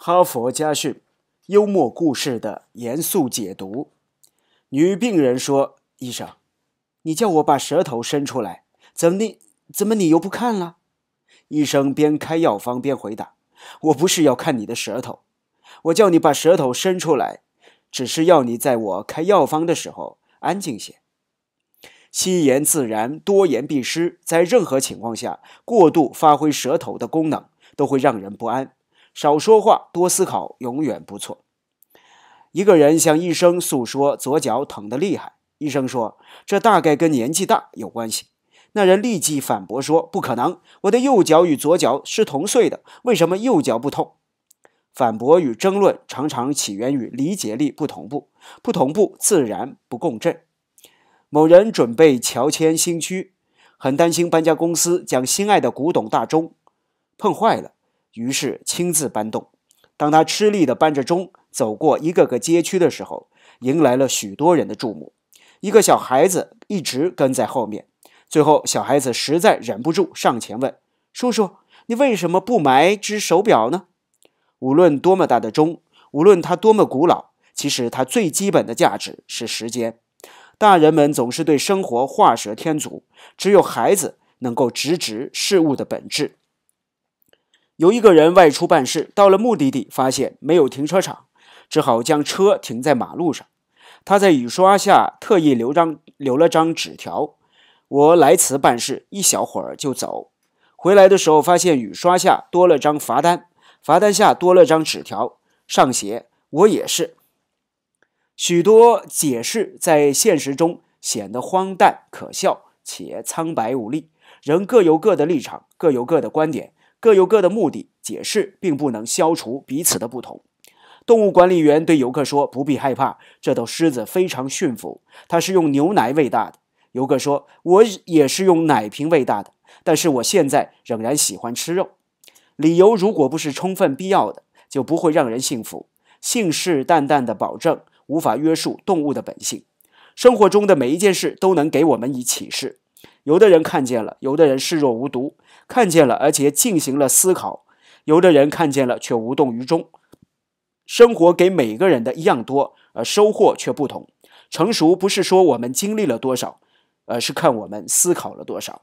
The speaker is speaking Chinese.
哈佛家训：幽默故事的严肃解读。女病人说：“医生，你叫我把舌头伸出来，怎么你怎么你又不看了？”医生边开药方边回答：“我不是要看你的舌头，我叫你把舌头伸出来，只是要你在我开药方的时候安静些。轻言自然，多言必失。在任何情况下，过度发挥舌头的功能，都会让人不安。”少说话，多思考，永远不错。一个人向医生诉说左脚疼得厉害，医生说这大概跟年纪大有关系。那人立即反驳说：“不可能，我的右脚与左脚是同岁的，为什么右脚不痛？”反驳与争论常常起源于理解力不同步，不同步自然不共振。某人准备乔迁新区，很担心搬家公司将心爱的古董大钟碰坏了。于是亲自搬动。当他吃力地搬着钟走过一个个街区的时候，迎来了许多人的注目。一个小孩子一直跟在后面。最后，小孩子实在忍不住上前问：“叔叔，你为什么不买只手表呢？”无论多么大的钟，无论它多么古老，其实它最基本的价值是时间。大人们总是对生活画蛇添足，只有孩子能够直指事物的本质。有一个人外出办事，到了目的地，发现没有停车场，只好将车停在马路上。他在雨刷下特意留张留了张纸条：“我来此办事，一小会儿就走。”回来的时候，发现雨刷下多了张罚单，罚单下多了张纸条，上写：“我也是。”许多解释在现实中显得荒诞可笑且苍白无力，人各有各的立场，各有各的观点。各有各的目的，解释并不能消除彼此的不同。动物管理员对游客说：“不必害怕，这头狮子非常驯服，它是用牛奶喂大的。”游客说：“我也是用奶瓶喂大的，但是我现在仍然喜欢吃肉。”理由如果不是充分必要的，就不会让人信服。信誓旦旦的保证无法约束动物的本性。生活中的每一件事都能给我们以启示，有的人看见了，有的人视若无睹。看见了，而且进行了思考；有的人看见了却无动于衷。生活给每个人的一样多，而收获却不同。成熟不是说我们经历了多少，而是看我们思考了多少。